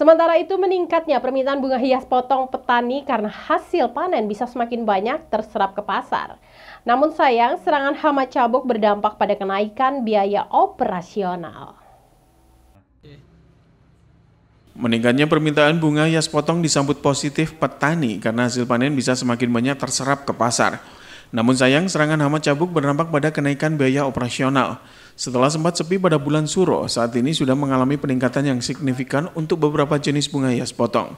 Sementara itu meningkatnya permintaan bunga hias potong petani karena hasil panen bisa semakin banyak terserap ke pasar. Namun sayang, serangan hama cabuk berdampak pada kenaikan biaya operasional. Meningkatnya permintaan bunga hias potong disambut positif petani karena hasil panen bisa semakin banyak terserap ke pasar. Namun sayang, serangan hama cabuk berdampak pada kenaikan biaya operasional. Setelah sempat sepi pada bulan Suro, saat ini sudah mengalami peningkatan yang signifikan untuk beberapa jenis bunga hias potong.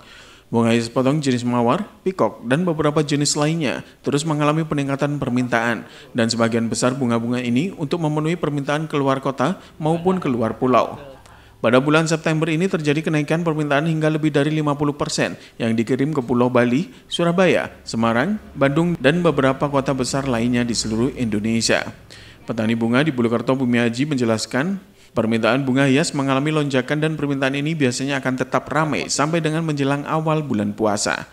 Bunga hias potong jenis mawar, pikok, dan beberapa jenis lainnya terus mengalami peningkatan permintaan, dan sebagian besar bunga-bunga ini untuk memenuhi permintaan keluar kota maupun keluar pulau. Pada bulan September ini terjadi kenaikan permintaan hingga lebih dari 50% persen yang dikirim ke Pulau Bali, Surabaya, Semarang, Bandung, dan beberapa kota besar lainnya di seluruh Indonesia. Petani bunga di Bulukerto Bumi Haji menjelaskan, permintaan bunga hias mengalami lonjakan dan permintaan ini biasanya akan tetap ramai sampai dengan menjelang awal bulan puasa.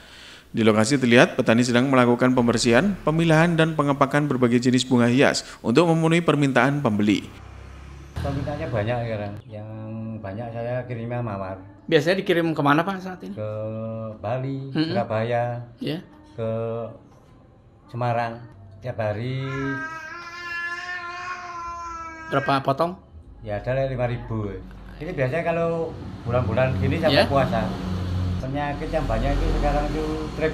Di lokasi terlihat petani sedang melakukan pembersihan, pemilahan, dan pengepakan berbagai jenis bunga hias untuk memenuhi permintaan pembeli. Peminatnya banyak sekarang. Yang banyak saya kirimnya mawar. Biasanya dikirim ke mana Pak saat ini? Ke Bali, mm -hmm. Surabaya, yeah. ke Semarang. Tiap hari berapa potong? Ya ada lima ribu. Ini biasanya kalau bulan-bulan gini sampai yeah. puasa. Penyakit yang banyak itu sekarang itu trip.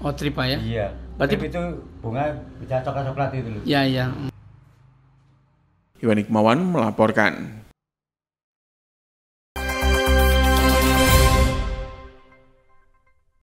Oh trip ya? Iya. Berarti trip itu bunga bisa coklat-coklat itu loh. Iya iya. Iwan Ikmawan melaporkan.